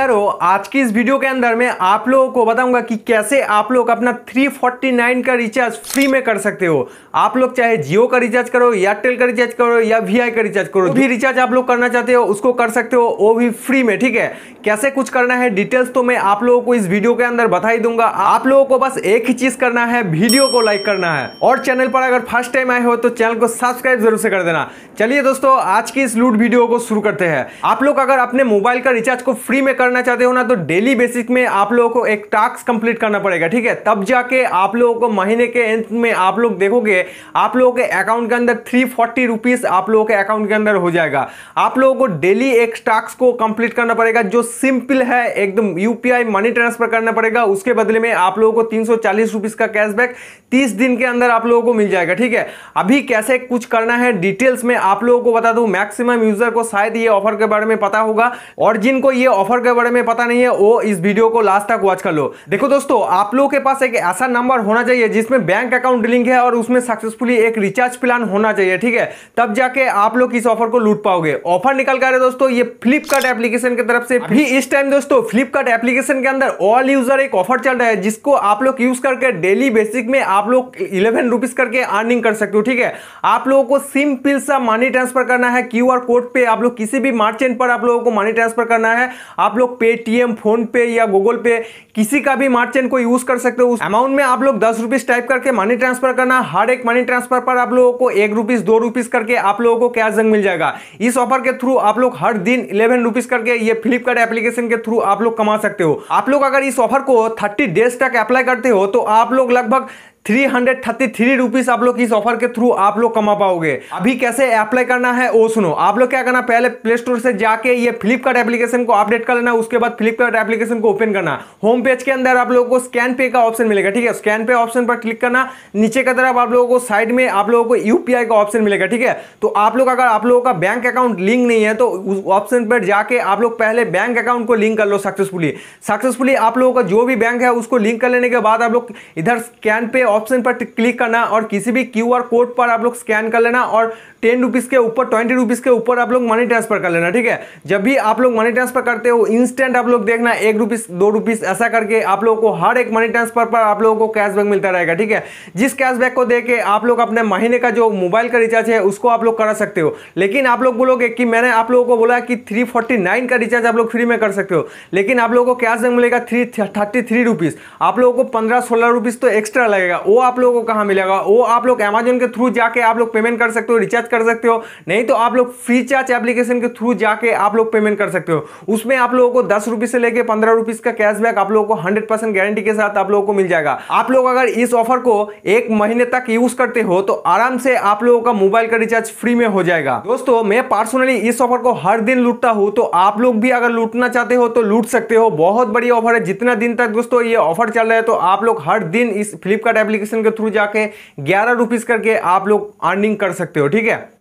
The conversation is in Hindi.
प्यार हो आज की इस वीडियो के अंदर में आप लोगों को बताऊंगा कि कैसे आप लोग अपना 349 का रिचार्ज फ्री में कर सकते हो आप लोग चाहे जियो का रिचार्ज करो एयरटेल का रिचार्ज करो या वी का रिचार्ज करो भी रिचार्ज आप लोग करना चाहते हो उसको कर सकते हो वो भी फ्री में ठीक है कैसे कुछ करना है डिटेल्स तो मैं आप लोगों को इस वीडियो के अंदर बता ही दूंगा आप लोगों को बस एक ही चीज करना है वीडियो को लाइक करना है और चैनल पर अगर फर्स्ट टाइम आए हो तो चैनल को सब्सक्राइब जरूर से कर देना चलिए दोस्तों आज की इस लूट वीडियो को शुरू करते हैं आप लोग अगर अपने मोबाइल का रिचार्ज को फ्री में कर करना चाहते हो ना तो डेली बेसिस में आप लोगों को एक टास्क कंप्लीट करना पड़ेगा ठीक है तब जाके आप लोगों को महीने के एंड में आप लोग देखोगे आप लोगों के अकाउंट के अंदर थ्री फोर्टी रुपीज़ आप लोगों के अकाउंट के अंदर हो जाएगा आप लोगों को डेली एक टास्क को कंप्लीट करना पड़ेगा जो सिंपल है एकदम यूपीआई मनी ट्रांसफर करना पड़ेगा उसके बदले में आप लोगों को तीन का कैशबैक तीस दिन के अंदर आप लोगों को मिल जाएगा ठीक है अभी कैसे कुछ करना है डिटेल्स में आप लोगों को बता दू मैक्सिमम यूजर को शायद ये ऑफर के बारे में पता होगा और जिनको ये ऑफर के बारे में पता नहीं है वो इस वीडियो को लास्ट तक वॉच कर लो देखो दोस्तों आप लोगों के पास एक ऐसा नंबर होना चाहिए जिसमें बैंक अकाउंट लिंक है और उसमें सक्सेसफुली एक रिचार्ज प्लान होना चाहिए ठीक है तब जाके आप लोग इस ऑफर को लूट पाओगे ऑफर निकल कर दोस्तों ये फ्लिपकार्ट एप्लीकेशन की तरफ से भी इस टाइम दोस्तों फ्लिपकार्ट एप्लीकेशन के अंदर ऑल यूजर एक ऑफर चल रहा है जिसको आप लोग यूज करके डेली बेसिक में आप लोग इलेवन रुपीज करके अर्निंग कर सकते हो ठीक है आप लोगों को सिंपल सा मनी ट्रांसफर करना है क्यू कोड पे आप लोग किसी भी मार्चेंट पर आप लोगों को मनी ट्रांसफर करना है आप लोग लोग पेटीएम पे या गूगल पे किसी का भी मर्चेंट को यूज कर सकते हो उस अमाउंट में आप लोग दस रुपीज टाइप करके मनी ट्रांसफर करना हर एक मनी ट्रांसफर पर आप लोगों को एक रुपीज दो रुपीज करके आप लोगों को कैश जंग मिल जाएगा इस ऑफर के थ्रू आप लोग हर दिन इलेवन रुपीज करके ये फ्लिपकार्ट एप्लीकेशन के थ्रू आप लोग कमा सकते हो आप लोग अगर इस ऑफर को थर्टी डेज तक अप्लाई करते हो तो आप लोग लगभग three hundred thirty three rupees आप लोग इस ऑफर के थ्रू आप लोग कमा पाओगे अभी कैसे अप्लाई करना है वो सुनो आप लोग क्या करना पहले प्ले स्टोर से जाके ये फ्लिपकार्ट एप्लीकेशन को अपडेट कर लेना उसके बाद फ्लिपकार्ट एप्लीकेशन को ओपन करना होम पेज के अंदर आप लोगों को स्कैन पे का ऑप्शन मिलेगा ठीक है स्कैन पे ऑप्शन पर क्लिक करना नीचे की तरफ आप लोगों को साइड में आप लोगों को यूपीआई का ऑप्शन मिलेगा ठीक है तो आप लोग अगर आप लोगों का बैंक अकाउंट लिंक नहीं है तो उस ऑप्शन पर जाके आप लोग पहले बैंक अकाउंट को लिंक कर लो सक्सेसफुली सक्सेसफुली आप लोगों का जो भी बैंक है उसको लिंक कर लेने के बाद आप लोग इधर स्कैन पे ऑप्शन पर क्लिक करना और किसी भी क्यू कोड पर आप लोग स्कैन कर लेना और टेन रुपीज़ के ऊपर ट्वेंटी रुपीज़ के ऊपर आप लोग मनी ट्रांसफर कर लेना ठीक है जब भी आप लोग मनी ट्रांसफर करते हो इंस्टेंट आप लोग देखना एक रुपीज़ दो रुपीज़ ऐसा करके आप लोगों को हर एक मनी ट्रांसफर पर आप लोगों को कैशबैक मिलता रहेगा ठीक है जिस कैशबैक को देके के आप लोग अपने महीने का जो मोबाइल का रिचार्ज है उसको आप लोग करा सकते हो लेकिन आप लोग बोलोगे कि मैंने आप लोगों को बोला कि थ्री फोर्टी नाइन का रिचार्ज आप लोग फ्री में कर सकते हो लेकिन आप लोगों को कैशबैक मिलेगा थ्री थर्टी थ्री रुपीज़ आप लोगों को पंद्रह सोलह रुपीज़ तो एक्स्ट्रा लगेगा मिलेगा वो आप लोगों को कहाँ मिलेगा वो आप लोग अमेजोन के थ्रू जाके आप लोग पेमेंट कर सकते हो रिचार्ज कर सकते हो नहीं तो आप लोग फ्री चार्ज एप्लीकेशन के थ्रू जाके आप लोग पेमेंट कर सकते हो उसमें आप लोगों को दस से लेकर पंद्रह का कैशबैक आप लोगों को हंड्रेड गारंटी के साथ आप लोगों को मिल जाएगा आप लोग अगर इस ऑफर को एक महीने तक यूज करते हो तो आराम से आप लोगों का मोबाइल का रिचार्ज फ्री में हो जाएगा दोस्तों मैं पर्सनली इस ऑफर को हर दिन लूटता हूँ तो आप लोग भी अगर लूटना चाहते हो तो लूट सकते हो बहुत बड़ी ऑफर है जितना दिन तक दोस्तों ये ऑफर चल रहा है तो आप लोग हर दिन इस फ्लिपकार्ट एप्लीकेशन के थ्रू जाके ग्यारह रुपीज़ करके आप लोग अर्निंग कर सकते हो ठीक है